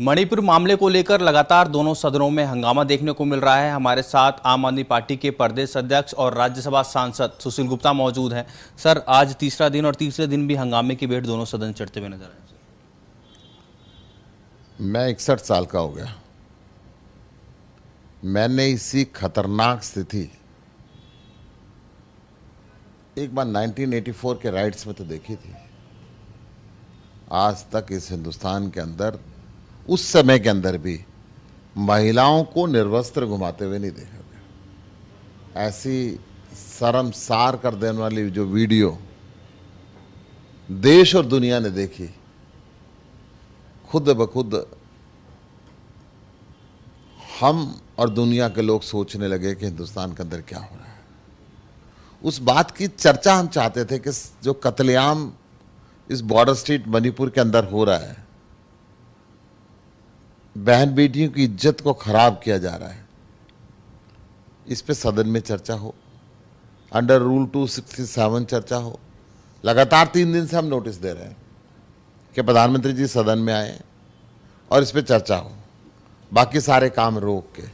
मणिपुर मामले को लेकर लगातार दोनों सदनों में हंगामा देखने को मिल रहा है हमारे साथ आम आदमी पार्टी के प्रदेश अध्यक्ष और राज्यसभा सांसद सुशील गुप्ता मौजूद हैं सर आज तीसरा दिन और तीसरे दिन भी हंगामे की भेंट दोनों सदन चढ़ते हुए नजर आए मैं इकसठ साल का हो गया मैंने इसी खतरनाक स्थिति एक बार 1984 के राइट्स में तो देखी थी आज तक इस हिंदुस्तान के अंदर उस समय के अंदर भी महिलाओं को निर्वस्त्र घुमाते हुए नहीं देखा गया ऐसी शर्मसार कर देने वाली जो वीडियो देश और दुनिया ने देखी खुद ब खुद हम और दुनिया के लोग सोचने लगे कि हिंदुस्तान के अंदर क्या हो रहा है उस बात की चर्चा हम चाहते थे कि जो कतलेआम इस बॉर्डर स्ट्रीट मणिपुर के अंदर हो रहा है बहन बेटियों की इज्जत को खराब किया जा रहा है इस पे सदन में चर्चा हो under rule two sixty seven चर्चा हो लगातार तीन दिन से हम नोटिस दे रहे हैं कि प्रधानमंत्री जी सदन में आए और इस पर चर्चा हो बाकी सारे काम रोक के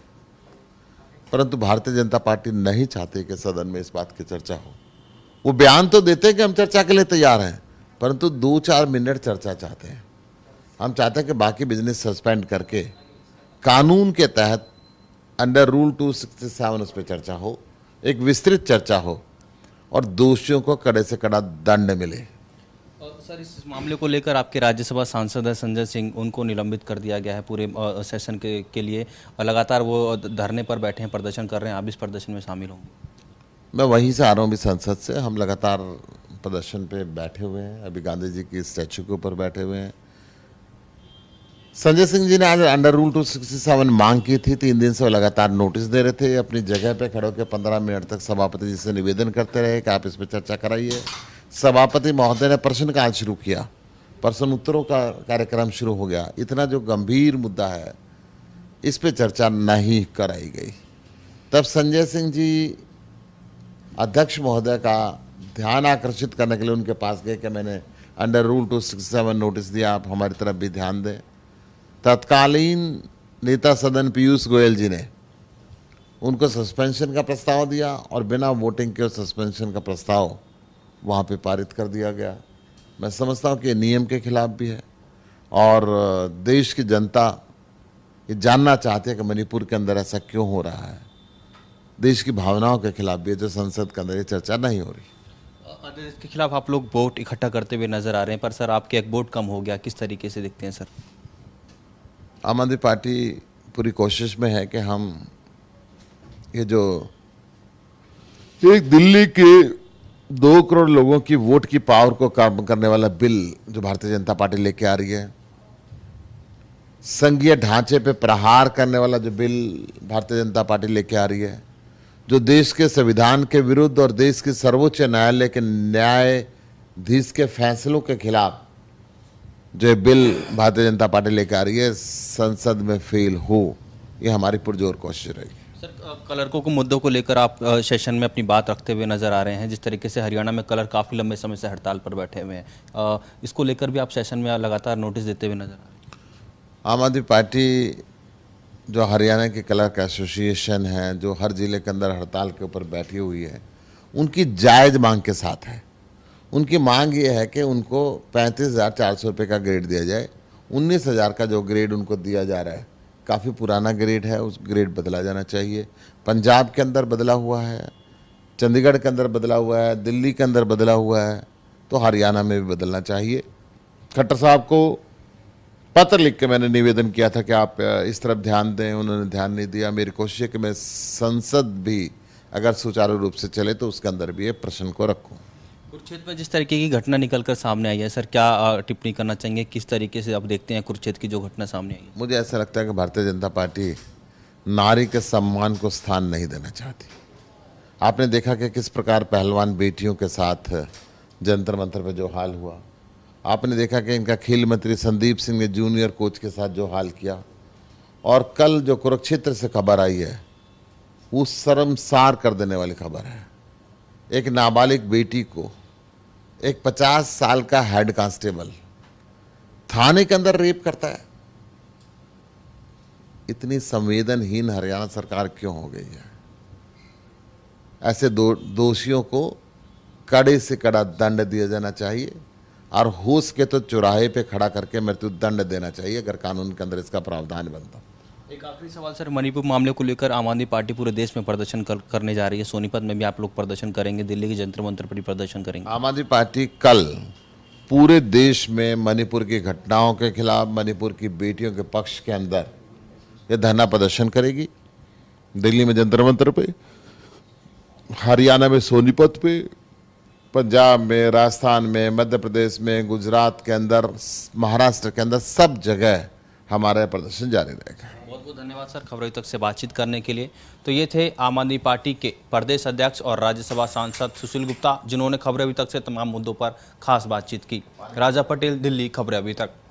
परंतु भारतीय जनता पार्टी नहीं चाहती कि सदन में इस बात की चर्चा हो वो बयान तो देते हैं कि हम चर्चा के लिए तैयार हैं परंतु दो चार मिनट चर्चा चाहते हैं हम चाहते हैं कि बाकी बिजनेस सस्पेंड करके कानून के तहत under rule two sixty seven उस पर चर्चा हो एक विस्तृत चर्चा हो और दोषियों को कड़े से कड़ा दंड मिले सर इस मामले को लेकर आपके राज्यसभा सांसद हैं संजय सिंह उनको निलंबित कर दिया गया है पूरे सेशन के के लिए और लगातार वो धरने पर बैठे हैं प्रदर्शन कर रहे हैं आप इस प्रदर्शन में शामिल होंगे मैं वहीं से आ रहा हूँ अभी संसद से हम लगातार प्रदर्शन पे बैठे हुए हैं अभी गांधी जी की स्टैचू के ऊपर बैठे हुए हैं संजय सिंह जी ने आज under rule two sixty seven मांग की थी तीन तो दिन से वो लगातार नोटिस दे रहे थे अपनी जगह पे खड़े होकर पंद्रह मिनट तक सभापति जी से निवेदन करते रहे कि आप इस पर चर्चा कराइए सभापति महोदय ने प्रश्नकाल शुरू किया प्रश्न उत्तरों का कार्यक्रम शुरू हो गया इतना जो गंभीर मुद्दा है इस पर चर्चा नहीं कराई गई तब संजय सिंह जी अध्यक्ष महोदय का ध्यान आकर्षित करने के लिए उनके पास गए कि मैंने under rule two sixty seven notice दिया आप हमारी तरफ भी ध्यान दें तत्कालीन नेता सदन पीयूष गोयल जी ने उनको सस्पेंशन का प्रस्ताव दिया और बिना वोटिंग के सस्पेंशन का प्रस्ताव वहाँ पे पारित कर दिया गया मैं समझता हूँ कि नियम के खिलाफ भी है और देश की जनता ये जानना चाहती है कि मणिपुर के अंदर ऐसा क्यों हो रहा है देश की भावनाओं के खिलाफ भी है जो संसद के अंदर ये चर्चा नहीं हो रही इसके खिलाफ आप लोग वोट इकट्ठा करते हुए नजर आ रहे हैं पर सर आपके एक वोट कम हो गया किस तरीके से देखते हैं सर आम आदमी पार्टी पूरी कोशिश में है कि हम ये जो एक दिल्ली के दो करोड़ लोगों की वोट की पावर को काम करने वाला बिल जो भारतीय जनता पार्टी लेके आ रही है संघीय ढांचे पे प्रहार करने वाला जो बिल भारतीय जनता पार्टी लेके आ रही है जो देश के संविधान के विरुद्ध और देश के सर्वोच्च न्यायालय के न्यायाधीश के फैसलों के खिलाफ जो बिल भारतीय जनता पार्टी लेकर आ रही है संसद में फेल हो ये हमारी पुरजोर कोशिश रहेगी सर कलर्कों के मुद्दों को लेकर आप सेशन में अपनी बात रखते हुए नजर आ रहे हैं जिस तरीके से हरियाणा में कलर काफ़ी लंबे समय से हड़ताल पर बैठे हुए हैं इसको लेकर भी आप सेशन में लगातार नोटिस देते हुए नजर आ रहे हैं आम आदमी पार्टी जो हरियाणा के का एसोसिएशन है जो हर जिले के अंदर हड़ताल के ऊपर बैठी हुई है उनकी जायज़ मांग के साथ है उनकी मांग ये है कि उनको पैंतीस हज़ार चार सौ रुपये का ग्रेड दिया जाए उन्नीस हज़ार का जो ग्रेड उनको दिया जा रहा है काफ़ी पुराना ग्रेड है उस ग्रेड बदला जाना चाहिए पंजाब के अंदर बदला हुआ है चंडीगढ़ के अंदर बदला हुआ है दिल्ली के अंदर बदला हुआ है तो हरियाणा में भी बदलना चाहिए खट्टर साहब को पत्र लिख के मैंने निवेदन किया था कि आप इस तरफ ध्यान दें उन्होंने ध्यान नहीं दिया मेरी कोशिश है कि मैं संसद भी अगर सुचारू रूप से चले तो उसके अंदर भी ये प्रश्न को रखूँ कुरुक्षेत्र में जिस तरीके की घटना निकलकर सामने आई है सर क्या टिप्पणी करना चाहेंगे किस तरीके से आप देखते हैं कुरुक्षेत्र की जो घटना सामने आई है मुझे ऐसा लगता है कि भारतीय जनता पार्टी नारी के सम्मान को स्थान नहीं देना चाहती आपने देखा कि किस प्रकार पहलवान बेटियों के साथ जंतर मंत्र पर जो हाल हुआ आपने देखा कि इनका खेल मंत्री संदीप सिंह ने जूनियर कोच के साथ जो हाल किया और कल जो कुरुक्षेत्र से खबर आई है वो शर्मसार कर देने वाली खबर है एक नाबालिग बेटी को एक पचास साल का हेड कांस्टेबल थाने के अंदर रेप करता है इतनी संवेदनहीन हरियाणा सरकार क्यों हो गई है ऐसे दो दोषियों को कड़े से कड़ा दंड दिया जाना चाहिए और होश के तो चौराहे पे खड़ा करके मृत्यु दंड देना चाहिए अगर कानून के अंदर इसका प्रावधान बनता एक आखिरी सवाल सर मणिपुर मामले को लेकर आम आदमी पार्टी पूरे देश में प्रदर्शन कर, करने जा रही है सोनीपत में भी आप लोग प्रदर्शन करेंगे दिल्ली के जंतर मंत्र पर भी प्रदर्शन करेंगे आम आदमी पार्टी कल पूरे देश में मणिपुर की घटनाओं के खिलाफ मणिपुर की बेटियों के पक्ष के अंदर ये धरना प्रदर्शन करेगी दिल्ली में जंतर मंत्र पे हरियाणा में सोनीपत पे पंजाब में राजस्थान में मध्य प्रदेश में गुजरात के अंदर महाराष्ट्र के अंदर सब जगह हमारा प्रदर्शन जारी रहेगा बहुत बहुत धन्यवाद सर खबरों तक से बातचीत करने के लिए तो ये थे आम आदमी पार्टी के प्रदेश अध्यक्ष और राज्यसभा सांसद सुशील गुप्ता जिन्होंने खबरें अभी तक से तमाम मुद्दों पर खास बातचीत की राजा पटेल दिल्ली खबरें अभी तक